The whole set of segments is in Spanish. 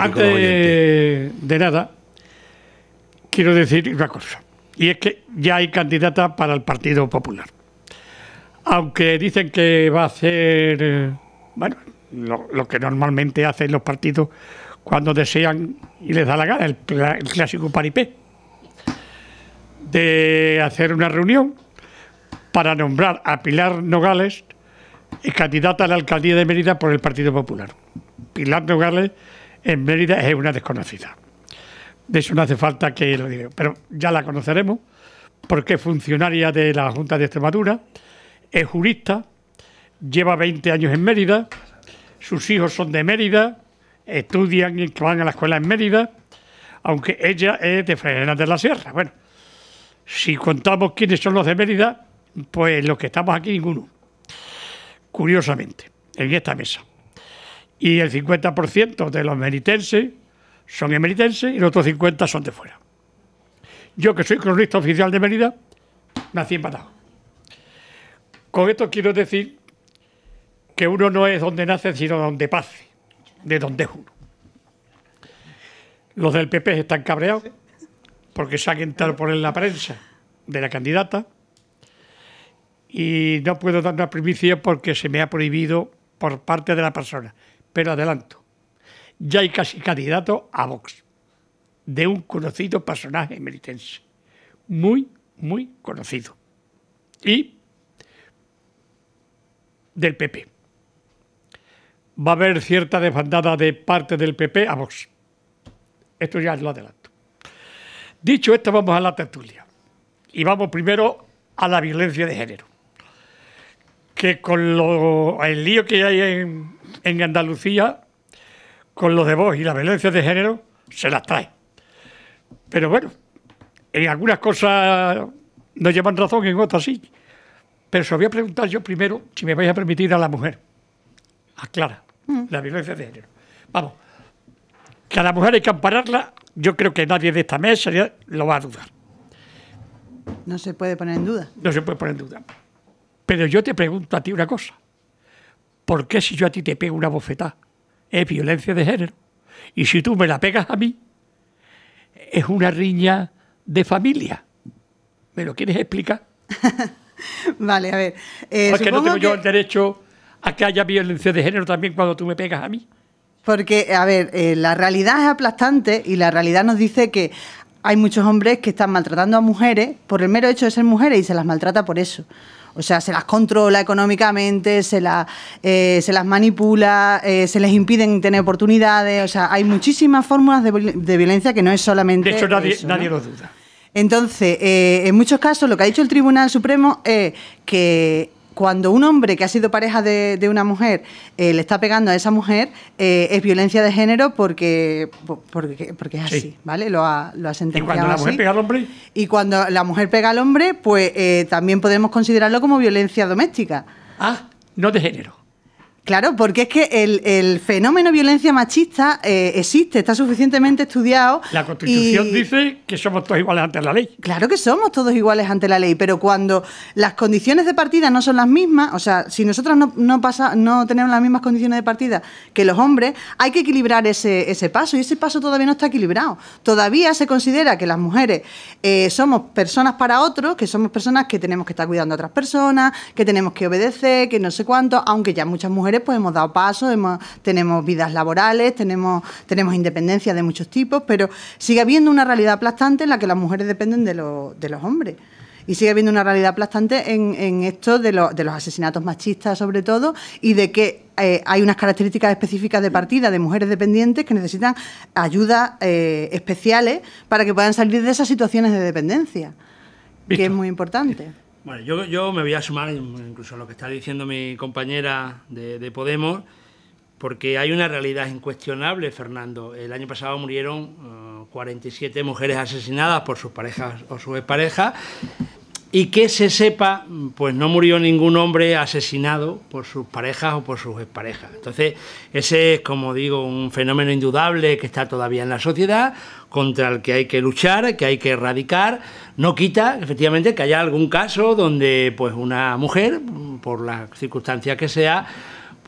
antes de nada, quiero decir una cosa y es que ya hay candidata para el Partido Popular. Aunque dicen que va a hacer, eh, bueno, lo, que normalmente hacen los partidos cuando desean y les da la gana, el clásico paripé, de hacer una reunión para nombrar a Pilar Nogales candidata a la alcaldía de Mérida por el Partido Popular. Pilar Nogales en Mérida es una desconocida. De eso no hace falta que lo diga. Pero ya la conoceremos, porque es funcionaria de la Junta de Extremadura, es jurista, lleva 20 años en Mérida, sus hijos son de Mérida, estudian y van a la escuela en Mérida, aunque ella es de Frenas de la Sierra. Bueno, si contamos quiénes son los de Mérida, pues los que estamos aquí, ninguno. Curiosamente, en esta mesa. Y el 50% de los meritenses son emeritenses y los otros 50 son de fuera. Yo, que soy cronista oficial de Mérida, nací en Badajoz. Con esto quiero decir que uno no es donde nace, sino donde pase, de donde es uno. Los del PP están cabreados porque se han entrado por en la prensa de la candidata y no puedo dar una primicia porque se me ha prohibido por parte de la persona. Pero adelanto, ya hay casi candidato a Vox, de un conocido personaje meritense, muy, muy conocido, y del PP. Va a haber cierta desbandada de parte del PP a Vox. Esto ya lo adelanto. Dicho esto, vamos a la tertulia. Y vamos primero a la violencia de género. Que con el lío que hay en, en Andalucía, con los de vos y la violencia de género se las trae. Pero bueno, en algunas cosas no llevan razón, en otras sí. Pero se voy a preguntar yo primero, si me vais a permitir, a la mujer. Aclara, mm. la violencia de género. Vamos, que a la mujer hay que ampararla, yo creo que nadie de esta mesa lo va a dudar. No se puede poner en duda. No se puede poner en duda. Pero yo te pregunto a ti una cosa. ¿Por qué si yo a ti te pego una bofetada es violencia de género. Y si tú me la pegas a mí, es una riña de familia. ¿Me lo quieres explicar? vale, a ver. Eh, Porque no tengo yo el derecho a que haya violencia de género también cuando tú me pegas a mí. Porque, a ver, eh, la realidad es aplastante y la realidad nos dice que hay muchos hombres que están maltratando a mujeres por el mero hecho de ser mujeres y se las maltrata por eso. O sea, se las controla económicamente, se, la, eh, se las manipula, eh, se les impiden tener oportunidades. O sea, hay muchísimas fórmulas de, violencia que no es solamente. De hecho, nadie, lo duda. Entonces, eh, en muchos casos, lo que ha dicho el Tribunal Supremo es que cuando un hombre que ha sido pareja de, una mujer eh, le está pegando a esa mujer, eh, es violencia de género porque, porque, es así, ¿vale? Lo ha, lo ha sentenciado. ¿Y cuando la mujer pega al hombre? Y cuando la mujer pega al hombre, pues eh, también podemos considerarlo como violencia doméstica. Ah, no de género. Claro, porque es que el, fenómeno violencia machista eh, existe, está suficientemente estudiado. La Constitución dice que somos todos iguales ante la ley. Claro que somos todos iguales ante la ley, pero cuando las condiciones de partida no son las mismas, o sea, si nosotros no, tenemos las mismas condiciones de partida que los hombres, hay que equilibrar ese, paso y ese paso todavía no está equilibrado. Todavía se considera que las mujeres eh, somos personas para otros, que somos personas que tenemos que estar cuidando a otras personas, que tenemos que obedecer, que no sé cuánto, aunque ya muchas mujeres pues hemos dado pasos, tenemos vidas laborales, tenemos, tenemos independencia de muchos tipos, pero sigue habiendo una realidad aplastante en la que las mujeres dependen de, los hombres y sigue habiendo una realidad aplastante en, esto de, los asesinatos machistas sobre todo y de que eh, hay unas características específicas de partida de mujeres dependientes que necesitan ayudas eh, especiales para que puedan salir de esas situaciones de dependencia, que es muy importante. Bueno, yo, me voy a sumar incluso a lo que está diciendo mi compañera de, Podemos, porque hay una realidad incuestionable, Fernando. El año pasado murieron 47 eh, mujeres asesinadas por sus parejas o sus exparejas y que se sepa, pues no murió ningún hombre asesinado por sus parejas o por sus exparejas. Entonces, ese es, como digo, un fenómeno indudable que está todavía en la sociedad, contra el que hay que luchar, que hay que erradicar. No quita, efectivamente, que haya algún caso donde pues una mujer, por las circunstancias que sea,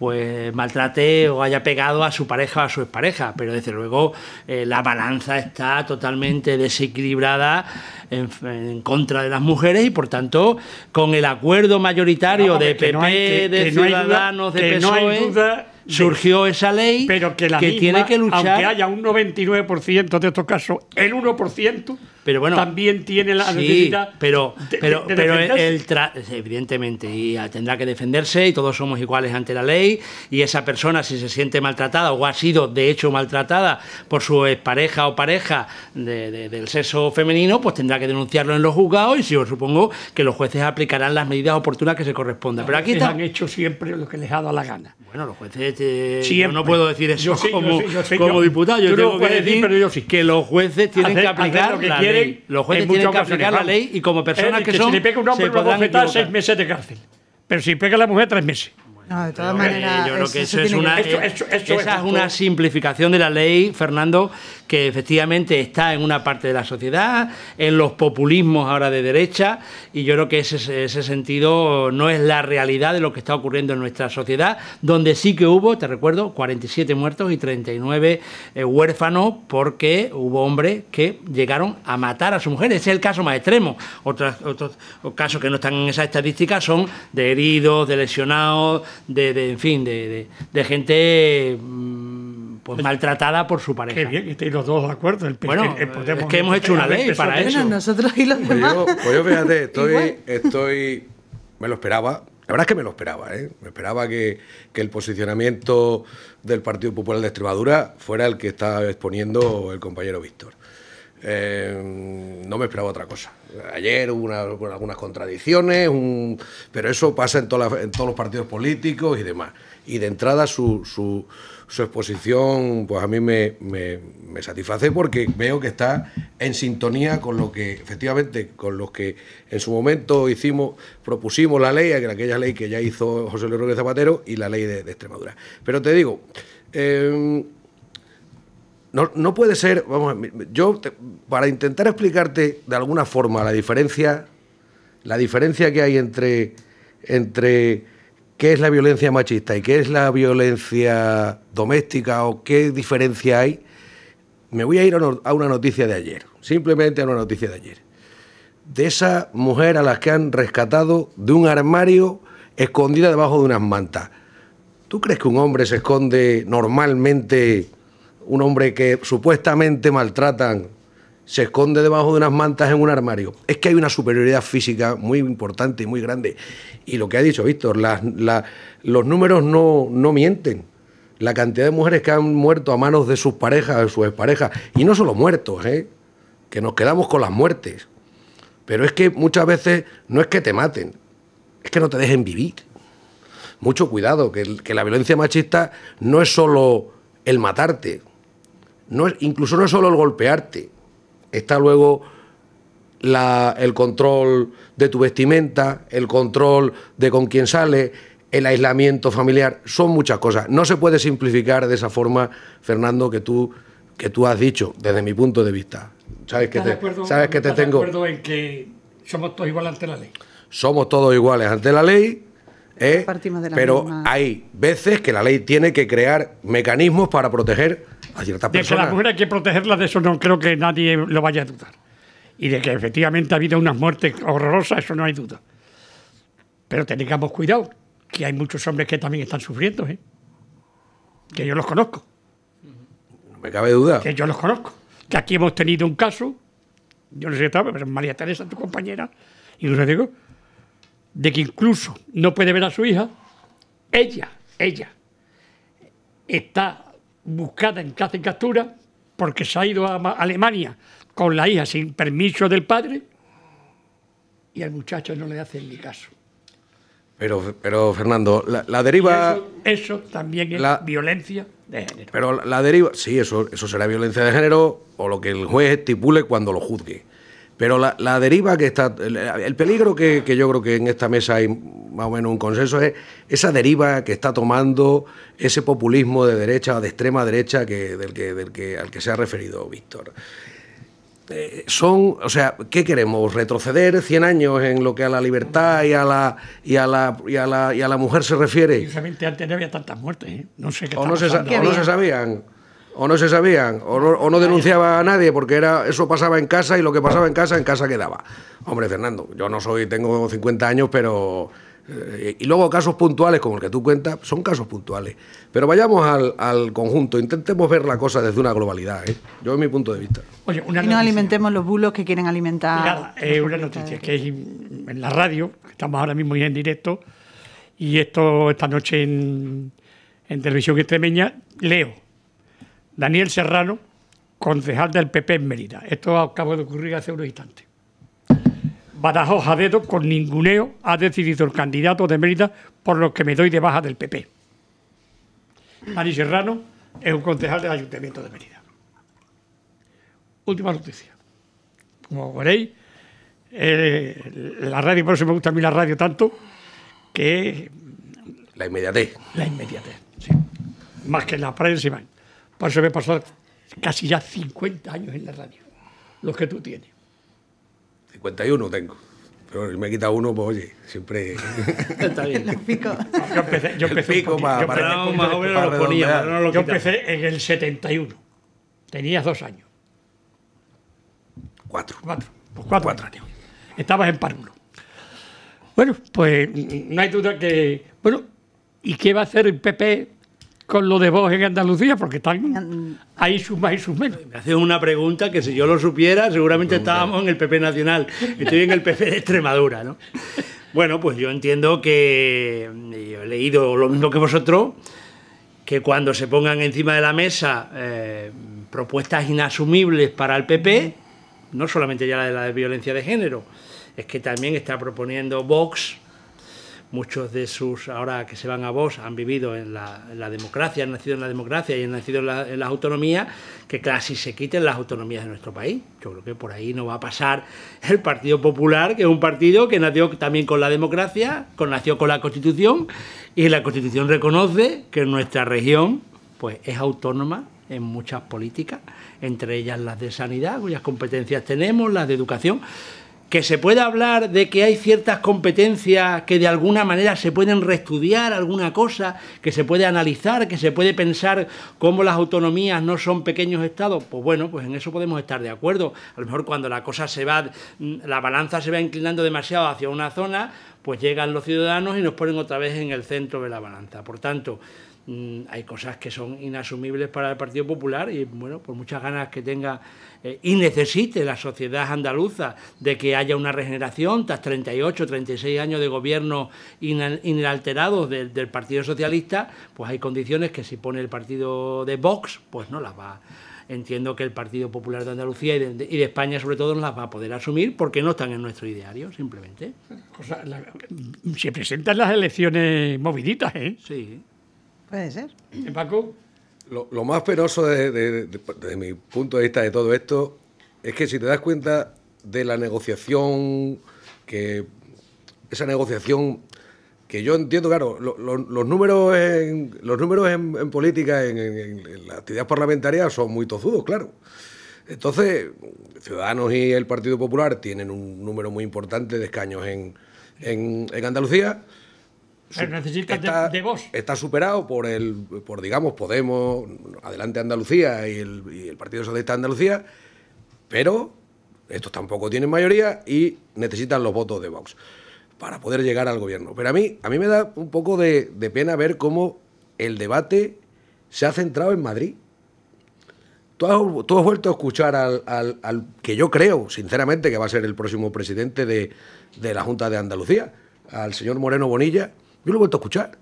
pues maltrate o haya pegado a su pareja o a su expareja, pero desde luego eh, la balanza está totalmente desequilibrada en, contra de las mujeres y por tanto con el acuerdo mayoritario de PP, de Ciudadanos, de PSOE surgió esa ley que, la que misma, tiene que luchar. Aunque haya un 99% de estos casos, el 1% también tiene la sí, necesidad. Pero, pero, pero el evidentemente, y tendrá que defenderse y todos somos iguales ante la ley. Y esa persona, si se siente maltratada o ha sido de hecho maltratada por su pareja o pareja del sexo femenino, pues tendrá que denunciarlo en los juzgados. Y yo supongo que los jueces aplicarán las medidas oportunas que se correspondan. Pero aquí han hecho siempre lo que les ha dado la gana. Bueno, los jueces no puedo decir eso como, diputado. Yo tengo que decir, pero yo sí. que los jueces tienen que aplicar lo que la quieren, ley. Los jueces tienen que aplicar la ley y como personas que, son. Si le pega un hombre se lo seis meses de cárcel. Pero si pega a la mujer, tres meses de todas maneras. Yo creo que eso, e es una, esa es una simplificación de la ley, Fernando, que efectivamente está en una parte de la sociedad, en los populismos ahora de derecha, y yo creo que ese, ese sentido no es la realidad de lo que está ocurriendo en nuestra sociedad, donde sí que hubo, te recuerdo, 47 muertos y 39 eh, huérfanos porque hubo hombres que llegaron a matar a sus mujeres. Ese es el caso más extremo. Otros, otros casos que no están en esa estadística son de heridos, de lesionados de, de en fin, de, de gente mm, pues maltratada por su pareja. Qué bien, que estéis los dos de acuerdo. es que hemos hecho una ley para eso. Nosotros y pues Yo, pues yo, fíjate, estoy, estoy, me lo esperaba. La verdad es que me lo esperaba, ¿eh? Me esperaba que, que el posicionamiento del Partido Popular de Extremadura fuera el que estaba exponiendo el compañero Víctor. Eh, no me esperaba otra cosa. Ayer hubo algunas contradicciones, pero eso pasa en, todos los partidos políticos y demás. Y de entrada su, exposición, pues a mí me, satisface porque veo que está en sintonía con lo que, efectivamente, con los que en su momento hicimos, propusimos la ley, aquella ley que ya hizo José Luis Rodríguez Zapatero y la ley de, Extremadura. Pero te digo, eh, no, puede ser, vamos, yo para intentar explicarte de alguna forma la diferencia, la diferencia que hay entre, entre qué es la violencia machista y qué es la violencia doméstica o qué diferencia hay, me voy a ir a, a una noticia de ayer, simplemente a una noticia de ayer. De esa mujer a la que han rescatado de un armario escondida debajo de unas mantas. ¿Tú crees que un hombre se esconde normalmente un hombre que supuestamente maltratan se esconde debajo de unas mantas en un armario. Es que hay una superioridad física muy importante y muy grande. Y lo que ha dicho Víctor, los números no, mienten. La cantidad de mujeres que han muerto a manos de sus parejas, de sus exparejas, y no solo muertos, ¿eh? que nos quedamos con las muertes. Pero es que muchas veces no es que te maten, es que no te dejen vivir. Mucho cuidado, que, que la violencia machista no es solo el matarte, no es, incluso no es solo el golpearte, está luego la, el control de tu vestimenta, el control de con quién sale, el aislamiento familiar, son muchas cosas. No se puede simplificar de esa forma, Fernando, que tú, que tú has dicho, desde mi punto de vista. ¿Sabes que te, sabes que te tengo? De en que somos todos iguales ante la ley. Somos todos iguales ante la ley. ¿eh? pero hay veces que la ley tiene que crear mecanismos para proteger de que la mujer hay que protegerla, de eso no creo que nadie lo vaya a dudar. Y de que efectivamente ha habido unas muertes horrorosas, eso no hay duda. Pero tengamos cuidado, que hay muchos hombres que también están sufriendo, ¿eh? que yo los conozco. No me cabe duda. Que yo los conozco. Que aquí hemos tenido un caso, yo no sé si estaba, pero María Teresa, tu compañera, y no digo, de que incluso no puede ver a su hija, ella, ella, está buscada en caza y captura, porque se ha ido a Alemania con la hija sin permiso del padre, y al muchacho no le hacen ni caso. Pero, pero Fernando, la, deriva... Eso, también es la, violencia de género. Pero la, deriva, sí, eso, eso será violencia de género o lo que el juez estipule cuando lo juzgue. Pero la, deriva que está, el, peligro que, yo creo que en esta mesa hay más o menos un consenso es esa deriva que está tomando ese populismo de derecha o de extrema derecha que, del al que se ha referido Víctor. Eh, son, o sea, ¿qué queremos? ¿Retroceder 100 años en lo que a la libertad y a la, y a la, y a la, y a la mujer se refiere? Precisamente antes no había tantas muertes, ¿eh? no sé qué o se, o no se sabían o no se sabían, o no, denunciaba a nadie, porque era eso pasaba en casa y lo que pasaba en casa, en casa quedaba. Hombre, Fernando, yo no soy, tengo 50 años, pero... Eh, y luego casos puntuales, como el que tú cuentas, son casos puntuales. Pero vayamos al, conjunto, intentemos ver la cosa desde una globalidad, ¿eh? yo en mi punto de vista. una y no alimentemos los bulos que quieren alimentar. Eh, una noticia que es en la radio, estamos ahora mismo en directo, y esto esta noche en, en televisión extremeña, leo Daniel Serrano, concejal del PP en Mérida. Esto acaba de ocurrir hace unos instantes. Badajoz a dedo, con ninguneo, ha decidido el candidato de Mérida por lo que me doy de baja del PP. Dani Serrano es un concejal del Ayuntamiento de Mérida. Última noticia. Como veréis, eh, la radio, por eso me gusta a mí la radio tanto, que... La inmediatez. La inmediatez, sí. Más que la prensa y más. Por me he pasado casi ya 50 años en la radio, los que tú tienes. 51 tengo. Pero si me he quitado uno, pues oye, siempre. Está bien. Yo empecé, yo lo ponía, Yo empecé en el 71. Tenías dos años. Cuatro. Cuatro. Pues cuatro, años. Estabas en pármulo. Bueno, pues no hay duda que. Bueno, ¿y qué va a hacer el PP con lo de Vox en Andalucía, porque están ahí sus más y sus Me hace una pregunta que si yo lo supiera, seguramente estábamos en el PP Nacional. Estoy en el PP de Extremadura, ¿no? Bueno, pues yo entiendo que he leído lo mismo que vosotros, que cuando se pongan encima de la mesa eh, propuestas inasumibles para el PP, no solamente ya la de la violencia de género, es que también está proponiendo Vox muchos de sus, ahora que se van a vos han vivido en la, democracia, han nacido en la democracia y han nacido en, la, las autonomías, que casi se quiten las autonomías de nuestro país. Yo creo que por ahí no va a pasar el Partido Popular, que es un partido que nació también con la democracia, con, nació con la Constitución, y la Constitución reconoce que nuestra región pues, es autónoma en muchas políticas, entre ellas las de sanidad, cuyas competencias tenemos, las de educación que se pueda hablar de que hay ciertas competencias que de alguna manera se pueden reestudiar, alguna cosa, que se puede analizar, que se puede pensar cómo las autonomías no son pequeños estados, pues bueno, pues en eso podemos estar de acuerdo. A lo mejor cuando la cosa se va, la balanza se va inclinando demasiado hacia una zona, pues llegan los ciudadanos y nos ponen otra vez en el centro de la balanza. Por tanto, Mm, hay cosas que son inasumibles para el Partido Popular y bueno, por muchas ganas que tenga eh, y necesite la sociedad andaluza de que haya una regeneración tras 38, 36 años de gobierno inalterados del, Partido Socialista, pues hay condiciones que si pone el partido de Vox, pues no las va entiendo que el Partido Popular de Andalucía y de, y de, España sobre todo no las va a poder asumir porque no están en nuestro ideario, simplemente. O mm, se presentan las elecciones moviditas, ¿eh? Sí. Puede ser. Paco? Lo, más penoso desde de, mi punto de vista de todo esto es que si te das cuenta de la negociación, que esa negociación que yo entiendo, claro, los números en, los números en, política, en, la actividad parlamentaria son muy tozudos, claro. Entonces, Ciudadanos y el Partido Popular tienen un número muy importante de escaños en, en Andalucía necesita de, Vox. Está superado por el, por digamos, Podemos, Adelante Andalucía y el, Partido Socialista de Andalucía, pero estos tampoco tienen mayoría y necesitan los votos de Vox para poder llegar al gobierno. Pero a mí, a mí me da un poco de, pena ver cómo el debate se ha centrado en Madrid. Tú has, vuelto a escuchar al, al, al, que yo creo, sinceramente, que va a ser el próximo presidente de, de la Junta de Andalucía, al señor Moreno Bonilla yo lo he vuelto a escuchar.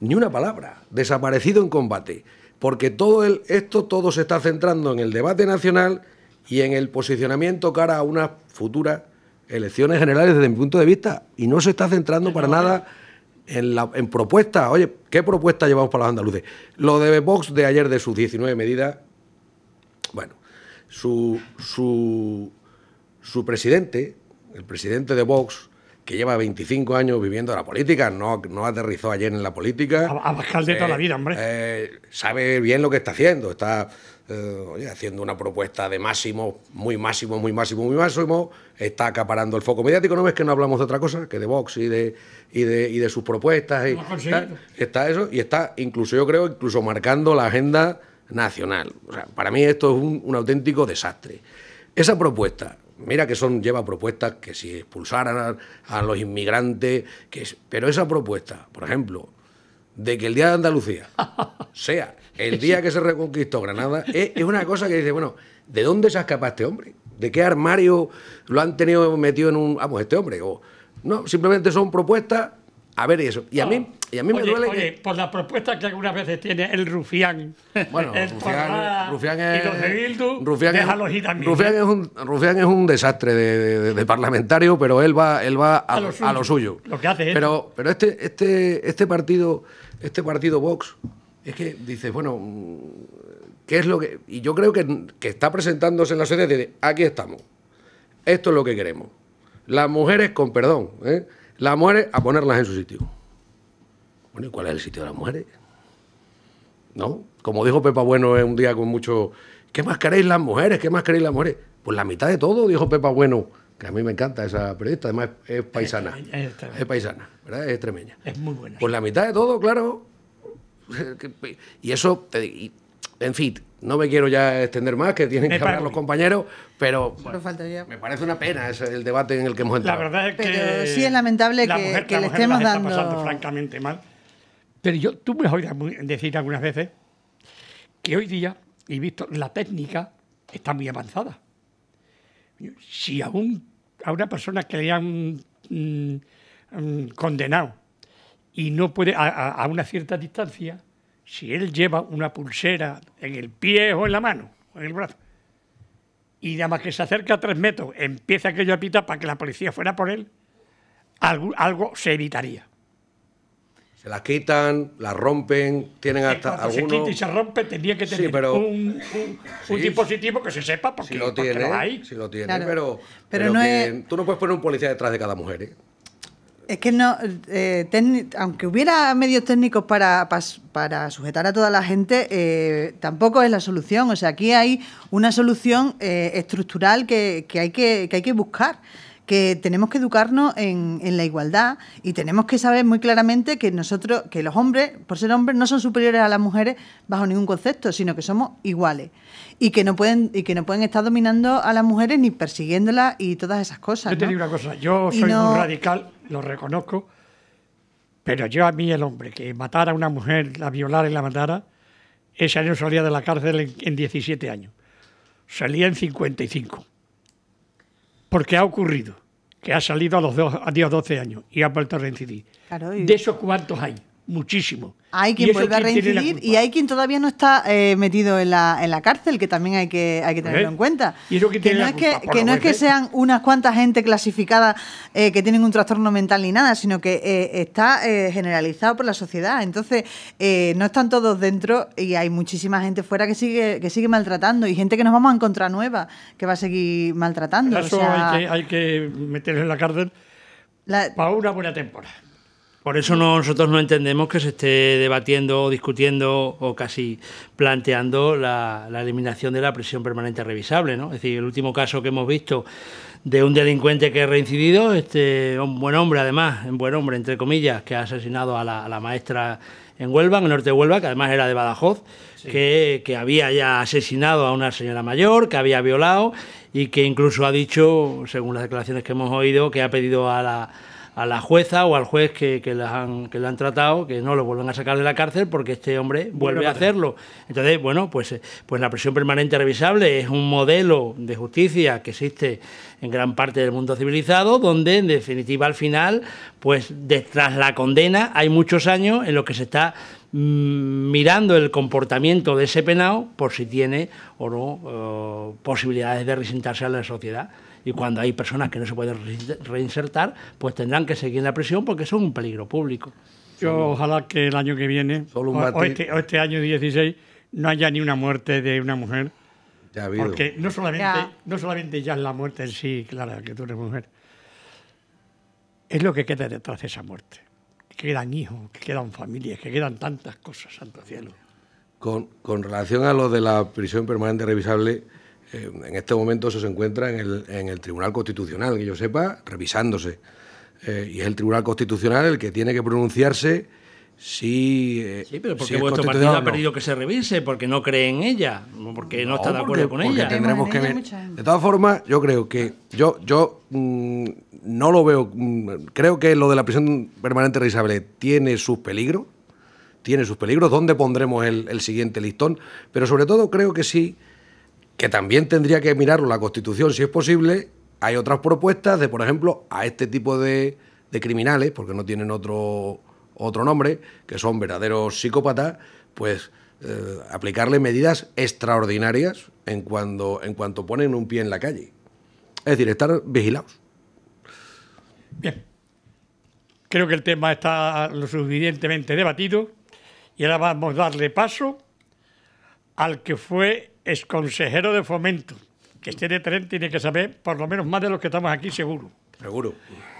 Ni una palabra. Desaparecido en combate. Porque todo el, esto todo se está centrando en el debate nacional y en el posicionamiento cara a unas futuras elecciones generales desde mi punto de vista. Y no se está centrando para nada en, en propuestas. Oye, ¿qué propuesta llevamos para los andaluces? Lo de Vox de ayer de sus 19 medidas. Bueno, su, su, su presidente, el presidente de Vox, que lleva 25 años viviendo la política, no, no aterrizó ayer en la política. Abascal de toda la eh, vida, hombre. Eh, sabe bien lo que está haciendo, está eh, haciendo una propuesta de máximo, muy máximo, muy máximo, muy máximo, está acaparando el foco mediático, ¿no ves que no hablamos de otra cosa que de Vox y de, y de, sus propuestas? Y, está, eso y está incluso, yo creo, incluso marcando la agenda nacional. para mí esto es un auténtico desastre. Esa propuesta Mira que son lleva propuestas que si expulsaran a, los inmigrantes, que, pero esa propuesta, por ejemplo, de que el Día de Andalucía sea el día que se reconquistó Granada, es, una cosa que dice, bueno, ¿de dónde se ha escapado este hombre? ¿De qué armario lo han tenido metido en un... Vamos, este hombre. O, no, simplemente son propuestas. A ver eso. Y a mí ah. Y a mí me duele. por la propuesta que algunas veces tiene el Rufián. Bueno, Rufián, es. es, un, Rufián es un desastre de, parlamentario, pero él va, él va a, lo, suyo, lo que hace Pero, este, este, este partido, este partido Vox, es que dice, bueno, mm, ¿qué es lo que.? Y yo creo que, está presentándose en la sociedad de aquí estamos. Esto es lo que queremos. Las mujeres, con perdón, ¿eh? las mujeres a ponerlas en su sitio. Bueno, ¿y cuál es el sitio de las mujeres? ¿No? Como dijo Pepa Bueno un día con mucho, ¿qué más queréis las mujeres? ¿Qué más queréis las mujeres? Pues la mitad de todo, dijo Pepa Bueno, que a mí me encanta esa periodista, además es, paisana. Es, paisana, ¿verdad? Es extremeña. Es muy buena. Pues la mitad de todo, claro. y eso, en fin, no me quiero ya extender más, que tienen que hablar los compañeros, pero me parece una pena ese, el debate en el que hemos entrado. La verdad es que sí es lamentable la que, mujer, le estemos francamente mal pero yo, tú me has oído decir algunas veces que hoy día, he visto, la técnica está muy avanzada. Si a, una persona que le han mm, mm, condenado y no puede, a, una cierta distancia, si él lleva una pulsera en el pie o en la mano, o en el brazo, y nada más que se acerca a tres metros, empieza aquello a pitar para que la policía fuera por él, algo se evitaría. Se las quitan, la rompen, tienen hasta algunos... se quita y se rompe tendría que tener un, dispositivo que se sepa porque, si lo tiene, Si lo tiene, pero, no tú no puedes poner un policía detrás de cada mujer, ¿eh? Es que no, eh, aunque hubiera medios técnicos para, para, sujetar a toda la gente, eh, tampoco es la solución. O sea, aquí hay una solución estructural que, hay que hay que buscar que tenemos que educarnos en, la igualdad y tenemos que saber muy claramente que nosotros, que los hombres, por ser hombres, no son superiores a las mujeres bajo ningún concepto, sino que somos iguales y que no pueden y que no pueden estar dominando a las mujeres ni persiguiéndolas y todas esas cosas. Yo te digo una cosa, yo soy un radical, lo reconozco, pero yo a mí el hombre que matara a una mujer, la violara y la matara, ese año salía de la cárcel en, en 17 años, salía en 55 porque ha ocurrido que ha salido a los a 10 12 años y ha vuelto a reincidir. ¿De esos cuántos hay? muchísimo. Hay quien vuelve a reincidir y hay quien todavía no está eh, metido en la, en la cárcel, que también hay que, hay que tenerlo en cuenta. que, no, es que, sean unas cuantas gente clasificada eh, que tienen un trastorno mental ni nada, sino que eh, está generalizado por la sociedad. Entonces, no están todos dentro y hay muchísima gente fuera que sigue, que sigue maltratando y gente que nos vamos a encontrar nueva que va a seguir maltratando. Eso hay, que, hay en la cárcel para una buena temporada. Por eso nosotros no entendemos que se esté debatiendo, discutiendo o casi planteando la, eliminación de la prisión permanente revisable. ¿no? Es decir, el último caso que hemos visto de un delincuente que ha reincidido, este, un buen hombre además, un buen hombre entre comillas, que ha asesinado a la, maestra en Huelva, en el norte de Huelva, que además era de Badajoz, que, que, había ya asesinado a una señora mayor, que había violado y que incluso ha dicho, según las declaraciones que hemos oído, que ha pedido a la a la jueza o al juez que, que, han, le han tratado, que no lo vuelvan a sacar de la cárcel porque este hombre vuelve a hacerlo. Entonces, bueno, pues, eh, pues la prisión permanente revisable es un modelo de justicia que existe en gran parte del mundo civilizado, donde en definitiva al final, pues detrás la condena hay muchos años en los que se está mm, mirando el comportamiento de ese penado por si tiene o no eh, posibilidades de resintarse a la sociedad y cuando hay personas que no se pueden reinsertar, pues tendrán que seguir en la prisión porque son un peligro público. Yo ojalá que el año que viene, este, o, este, año 16, no haya ni una muerte de una mujer. Ya porque no solamente, ya. no solamente ya es la muerte en sí, Clara, que tú eres mujer, es lo que queda detrás de esa muerte. Que quedan hijos, que quedan familias, que quedan tantas cosas, santo cielo. Con, con relación a lo de la prisión permanente revisable, eh, en este momento eso se encuentra en el, Tribunal Constitucional, que yo sepa, revisándose. Eh, y es el Tribunal Constitucional el que tiene que pronunciarse si. Eh, sí, pero porque qué vuestro partido ha pedido que se revise, porque no cree en ella, porque no, está de acuerdo con ella. De todas formas, yo creo que. Yo, yo mm, no lo veo. Mm, creo que lo de la prisión permanente revisable tiene sus peligros. Tiene sus peligros. ¿Dónde pondremos el siguiente listón? Pero sobre todo creo que sí que también tendría que mirarlo la Constitución si es posible. Hay otras propuestas de, por ejemplo, a este tipo de, criminales, porque no tienen otro, otro nombre, que son verdaderos psicópatas, pues eh, aplicarle medidas extraordinarias en, cuando, en cuanto ponen un pie en la calle. Es decir, estar vigilados. Bien. Creo que el tema está lo suficientemente debatido y ahora vamos a darle paso al que fue ex consejero de fomento, que esté de tren tiene que saber por lo menos más de los que estamos aquí, seguro. Seguro.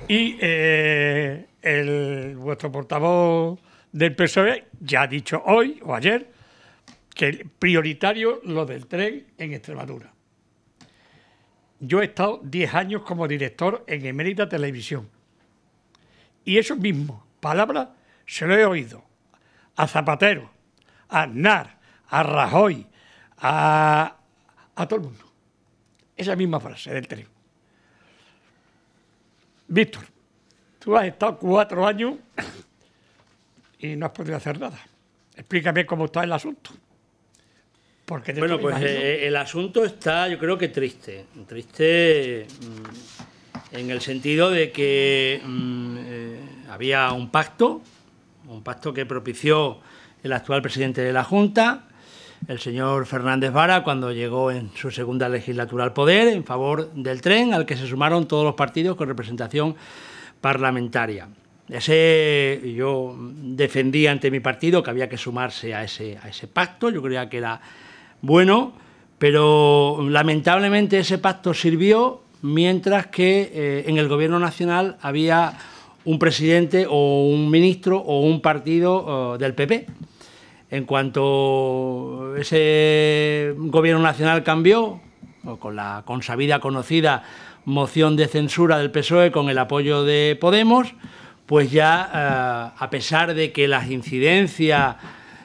Y eh, el, vuestro portavoz del PSOE ya ha dicho hoy o ayer que prioritario lo del tren en Extremadura. Yo he estado 10 años como director en Emérita Televisión. Y eso mismo, palabras, se lo he oído a Zapatero, a Aznar, a Rajoy, a, todo el mundo. Esa misma frase del trigo. Víctor, tú has estado cuatro años y no has podido hacer nada. Explícame cómo está el asunto. Porque bueno, pues eh, el asunto está, yo creo que triste. Triste mm, en el sentido de que mm, eh, había un pacto, un pacto que propició el actual presidente de la Junta, el señor Fernández Vara cuando llegó en su segunda legislatura al poder en favor del tren al que se sumaron todos los partidos con representación parlamentaria. Ese, yo defendí ante mi partido que había que sumarse a ese, pacto, yo creía que era bueno, pero lamentablemente ese pacto sirvió mientras que eh, en el gobierno nacional había un presidente o un ministro o un partido eh, del PP, en cuanto ese gobierno nacional cambió, con la consabida conocida moción de censura del PSOE con el apoyo de Podemos, pues ya eh, a pesar de que las incidencias,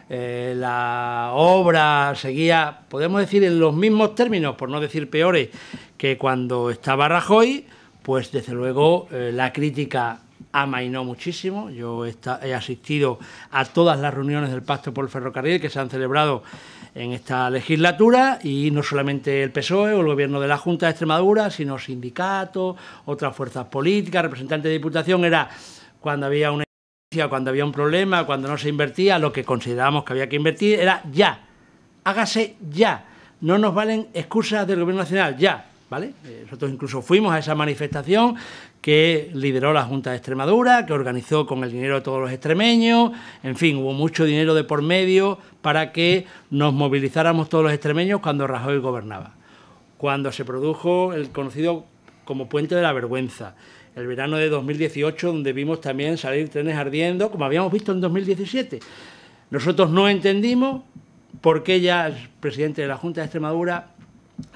eh, la obra seguía, podemos decir en los mismos términos, por no decir peores, que cuando estaba Rajoy, pues desde luego eh, la crítica amainó muchísimo. Yo he asistido a todas las reuniones del Pacto por el Ferrocarril que se han celebrado en esta legislatura y no solamente el PSOE o el gobierno de la Junta de Extremadura, sino sindicatos, otras fuerzas políticas, representantes de diputación, era cuando había una cuando había un problema, cuando no se invertía, lo que considerábamos que había que invertir era ya. Hágase ya. No nos valen excusas del gobierno nacional, ya. ¿Vale? Eh, nosotros incluso fuimos a esa manifestación que lideró la Junta de Extremadura, que organizó con el dinero de todos los extremeños, en fin, hubo mucho dinero de por medio para que nos movilizáramos todos los extremeños cuando Rajoy gobernaba. Cuando se produjo el conocido como Puente de la Vergüenza, el verano de 2018, donde vimos también salir trenes ardiendo, como habíamos visto en 2017. Nosotros no entendimos por qué ya el presidente de la Junta de Extremadura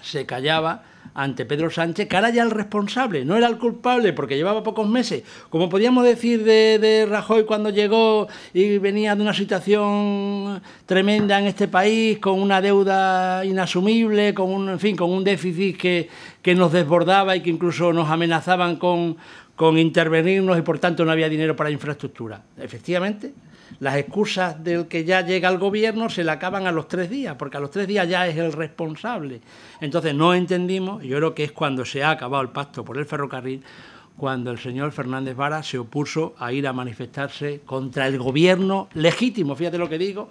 se callaba ante Pedro Sánchez, que ya el responsable, no era el culpable porque llevaba pocos meses, como podíamos decir de, de Rajoy cuando llegó y venía de una situación tremenda en este país, con una deuda inasumible, con un, en fin, con un déficit que que nos desbordaba y que incluso nos amenazaban con, intervenirnos y por tanto no había dinero para infraestructura. Efectivamente, las excusas del que ya llega al gobierno se le acaban a los tres días, porque a los tres días ya es el responsable. Entonces no entendimos, yo creo que es cuando se ha acabado el pacto por el ferrocarril, cuando el señor Fernández Vara se opuso a ir a manifestarse contra el gobierno legítimo, fíjate lo que digo,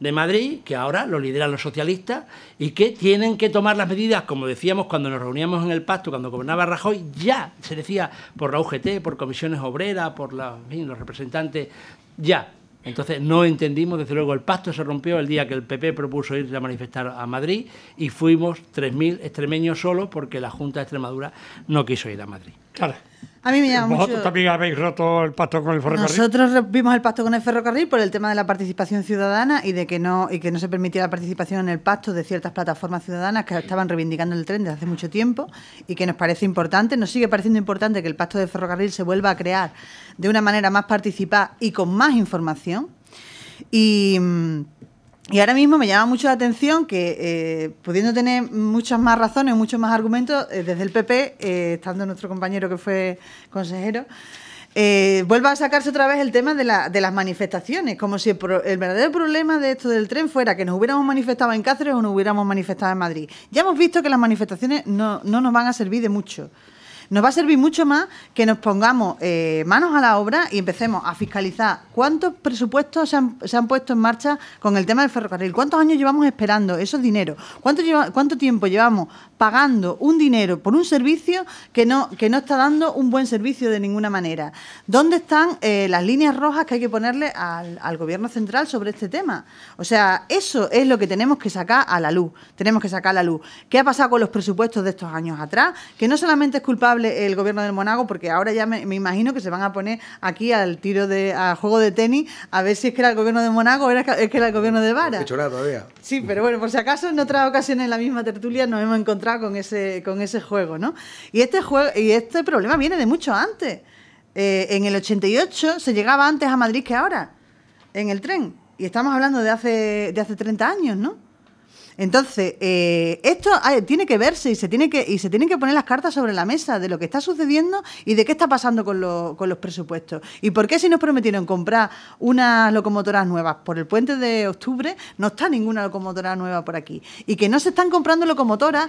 de Madrid, que ahora lo lideran los socialistas y que tienen que tomar las medidas, como decíamos cuando nos reuníamos en el pacto, cuando gobernaba Rajoy, ya se decía por la UGT, por comisiones obreras, por los representantes, ya. Entonces no entendimos, desde luego el pacto se rompió el día que el PP propuso ir a manifestar a Madrid y fuimos 3.000 extremeños solos porque la Junta de Extremadura no quiso ir a Madrid. Claro. A mí me llama Vosotros también habéis roto el pacto con el ferrocarril. Nosotros vimos el pacto con el ferrocarril por el tema de la participación ciudadana y de que no y que no se permitía la participación en el pacto de ciertas plataformas ciudadanas que estaban reivindicando el tren desde hace mucho tiempo y que nos parece importante, nos sigue pareciendo importante que el pacto de ferrocarril se vuelva a crear de una manera más participada y con más información. Y mm, y ahora mismo me llama mucho la atención que, eh, pudiendo tener muchas más razones, muchos más argumentos, eh, desde el PP, eh, estando nuestro compañero que fue consejero, vuelva a sacarse otra vez el tema de, las manifestaciones, como si el, verdadero problema de esto del tren fuera que nos hubiéramos manifestado en Cáceres o nos hubiéramos manifestado en Madrid. Ya hemos visto que las manifestaciones no, no nos van a servir de mucho nos va a servir mucho más que nos pongamos eh, manos a la obra y empecemos a fiscalizar cuántos presupuestos se han, puesto en marcha con el tema del ferrocarril, cuántos años llevamos esperando esos dineros, cuánto, cuánto tiempo llevamos pagando un dinero por un servicio que no, que no está dando un buen servicio de ninguna manera. ¿Dónde están eh, las líneas rojas que hay que ponerle al, gobierno central sobre este tema? O sea, eso es lo que tenemos que sacar a la luz. Tenemos que sacar a la luz. ¿Qué ha pasado con los presupuestos de estos años atrás? Que no solamente es culpable el gobierno de Monago, porque ahora ya me, imagino que se van a poner aquí al tiro de juego de tenis a ver si es que era el gobierno de Monago o es que era el gobierno de Vara. Sí, pero bueno, por si acaso en otras ocasiones en la misma tertulia nos hemos encontrado con ese, con ese juego, ¿no? Y este, juego, y este problema viene de mucho antes. Eh, en el 88 se llegaba antes a Madrid que ahora, en el tren. Y estamos hablando de hace, de hace 30 años, ¿no? Entonces, eh, esto ah, tiene que verse y se, tiene que, y se tienen que poner las cartas sobre la mesa de lo que está sucediendo y de qué está pasando con, con los presupuestos. ¿Y por qué si nos prometieron comprar unas locomotoras nuevas por el puente de octubre, no está ninguna locomotora nueva por aquí? Y que no se están comprando locomotoras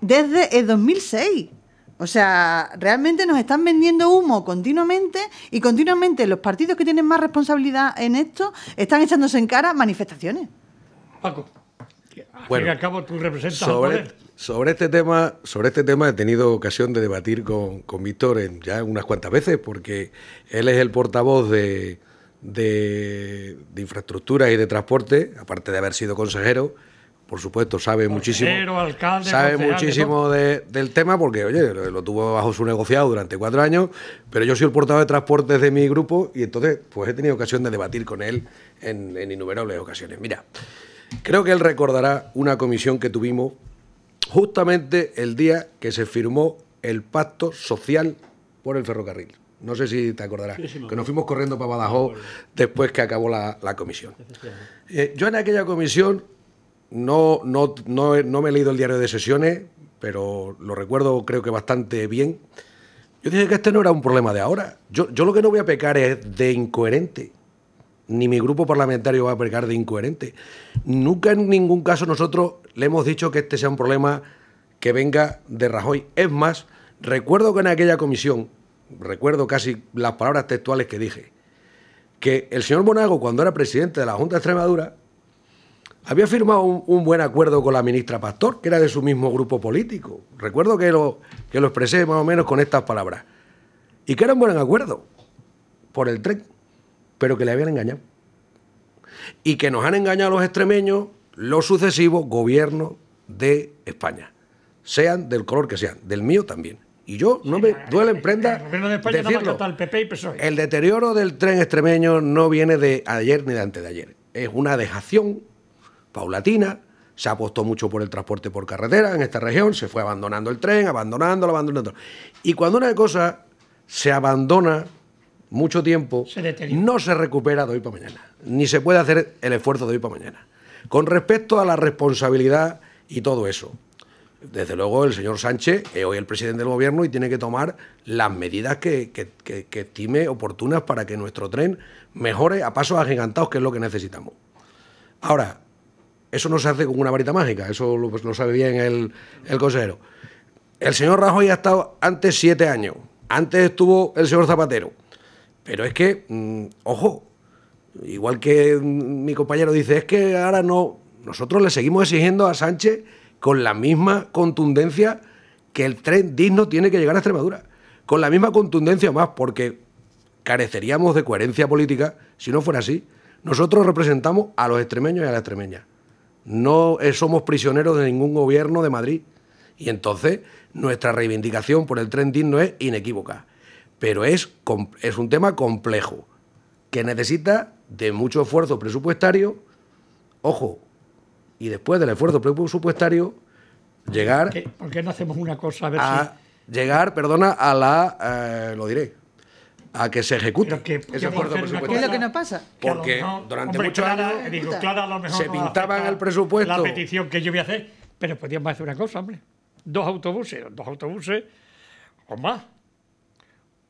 desde el 2006. O sea, realmente nos están vendiendo humo continuamente y continuamente los partidos que tienen más responsabilidad en esto están echándose en cara manifestaciones. Paco. Ah, bueno, sobre, sobre, este tema, sobre este tema he tenido ocasión de debatir con, con Víctor ya unas cuantas veces, porque él es el portavoz de, de, infraestructuras y de transporte, aparte de haber sido consejero, por supuesto, sabe muchísimo, sabe muchísimo del tema porque, oye, lo, tuvo bajo su negociado durante cuatro años, pero yo soy el portavoz de transportes de mi grupo y entonces pues he tenido ocasión de debatir con él en, en innumerables ocasiones. Mira, Creo que él recordará una comisión que tuvimos justamente el día que se firmó el pacto social por el ferrocarril. No sé si te acordarás, que nos fuimos corriendo para Badajoz después que acabó la, comisión. Eh, yo en aquella comisión no, no, me he leído el diario de sesiones, pero lo recuerdo creo que bastante bien. Yo dije que este no era un problema de ahora. Yo, yo lo que no voy a pecar es de incoherente ni mi grupo parlamentario va a pecar de incoherente. Nunca en ningún caso nosotros le hemos dicho que este sea un problema que venga de Rajoy. Es más, recuerdo que en aquella comisión, recuerdo casi las palabras textuales que dije, que el señor Bonago, cuando era presidente de la Junta de Extremadura, había firmado un, buen acuerdo con la ministra Pastor, que era de su mismo grupo político. Recuerdo que lo, que lo expresé más o menos con estas palabras. Y que era un buen acuerdo por el tren pero que le habían engañado. Y que nos han engañado los extremeños los sucesivos gobiernos de España, sean del color que sean, del mío también. Y yo no me duele prenda el, el deterioro del tren extremeño no viene de ayer ni de antes de ayer. Es una dejación paulatina. Se apostó mucho por el transporte por carretera en esta región. Se fue abandonando el tren, abandonándolo, abandonándolo. Y cuando una cosa se abandona mucho tiempo, no se recupera de hoy para mañana, ni se puede hacer el esfuerzo de hoy para mañana. Con respecto a la responsabilidad y todo eso, desde luego el señor Sánchez es hoy el presidente del gobierno y tiene que tomar las medidas que, estime oportunas para que nuestro tren mejore a pasos agigantados, que es lo que necesitamos. Ahora, eso no se hace con una varita mágica, eso lo, sabe bien el, el consejero. El señor Rajoy ha estado antes siete años, antes estuvo el señor Zapatero pero es que, mm, ojo, igual que mm, mi compañero dice, es que ahora no, nosotros le seguimos exigiendo a Sánchez con la misma contundencia que el tren digno tiene que llegar a Extremadura. Con la misma contundencia más, porque careceríamos de coherencia política si no fuera así. Nosotros representamos a los extremeños y a las extremeñas. No eh, somos prisioneros de ningún gobierno de Madrid. Y entonces nuestra reivindicación por el tren digno es inequívoca pero es, es un tema complejo que necesita de mucho esfuerzo presupuestario, ojo, y después del esfuerzo presupuestario, llegar... qué, no hacemos una cosa? A ver si... Llegar, perdona, a la... Eh, lo diré a que se ejecute ese esfuerzo presupuestario. ¿Qué es lo que no pasa? Porque durante mucho tiempo eh, se pintaban el presupuesto. La petición que yo voy a hacer, pero podíamos hacer una cosa, hombre. Dos autobuses, dos autobuses o más.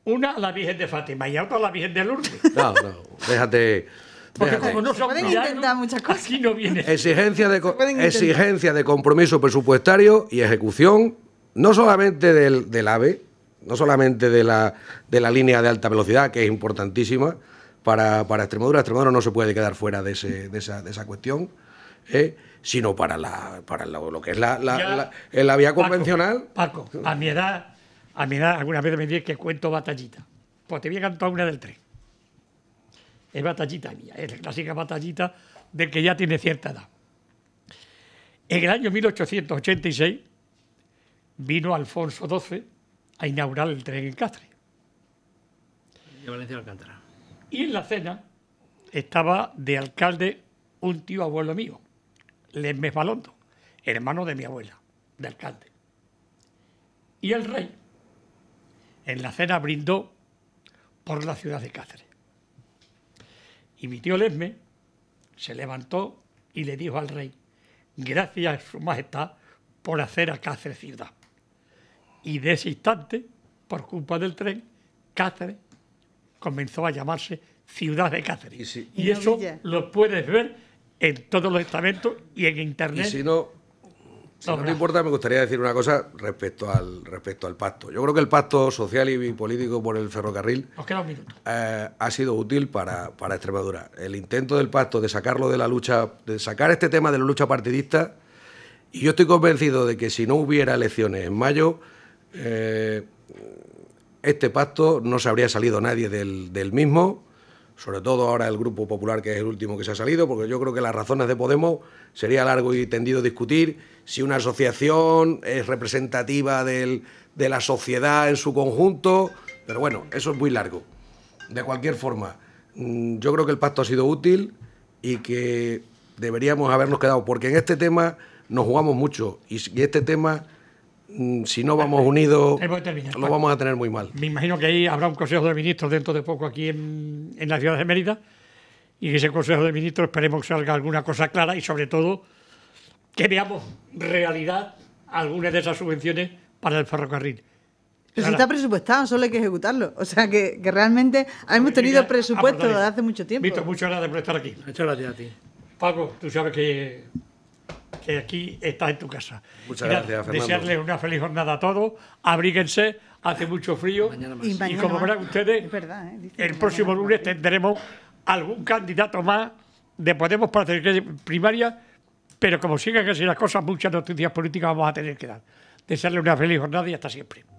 Una a la Virgen de Fátima y otra la Virgen de Lourdes. No, no, déjate. Porque como no pueden intentar muchas cosas. Aquí no viene. Exigencia de, exigencia de compromiso presupuestario y ejecución, no solamente del, AVE, no solamente de la, de la línea de alta velocidad, que es importantísima para, para Extremadura. Extremadura no se puede quedar fuera de, ese, esa, cuestión, ¿eh? sino para, la, para lo, que es la, vía convencional. Paco, a mi edad a mí alguna vez me dije que cuento batallita. Pues te voy a cantar una del tren. Es batallita mía, es la clásica batallita del que ya tiene cierta edad. En el año 1886 vino Alfonso XII a inaugurar el tren en Castre. De Valencia Alcántara. Y en la cena estaba de alcalde un tío abuelo mío, Lesmes Balondo, hermano de mi abuela, de alcalde. Y el rey en la cena brindó por la ciudad de Cáceres. Y mi tío Lesme se levantó y le dijo al rey, gracias su majestad por hacer a Cáceres ciudad. Y de ese instante, por culpa del tren, Cáceres comenzó a llamarse ciudad de Cáceres. Y, eso lo puedes ver en todos los estamentos y en internet. si no importa, me gustaría decir una cosa respecto al, respecto al pacto. Yo creo que el pacto social y político por el ferrocarril eh, ha sido útil para, para, Extremadura. El intento del pacto de sacarlo de la lucha, de sacar este tema de la lucha partidista, y yo estoy convencido de que si no hubiera elecciones en mayo, eh, este pacto no se habría salido nadie del, del mismo sobre todo ahora el Grupo Popular, que es el último que se ha salido, porque yo creo que las razones de Podemos sería largo y tendido discutir si una asociación es representativa de la sociedad en su conjunto, pero bueno, eso es muy largo. De cualquier forma, mm, yo creo que el pacto ha sido útil y que deberíamos habernos quedado, porque en este tema nos jugamos mucho y este tema Mm, si no vamos unidos, lo vamos a tener muy mal. Me imagino que ahí habrá un Consejo de Ministros dentro de poco aquí en, en la ciudad de Mérida y que ese Consejo de Ministros esperemos que salga alguna cosa clara y sobre todo que veamos realidad algunas de esas subvenciones para el ferrocarril. Pero si está presupuestado, solo hay que ejecutarlo. O sea que, realmente hemos tenido presupuesto desde hace mucho tiempo. Visto, muchas gracias por estar aquí. Muchas gracias a ti. Paco, tú sabes que que aquí está en tu casa. Muchas gracias, Fernando. Desearles una feliz jornada a todos. Abríguense, hace mucho frío. Y, como verán ustedes, ¿eh? el próximo lunes tendremos algún candidato más de Podemos para hacer primaria, pero como sigan así las cosas, muchas noticias políticas vamos a tener que dar. Desearle una feliz jornada y hasta siempre.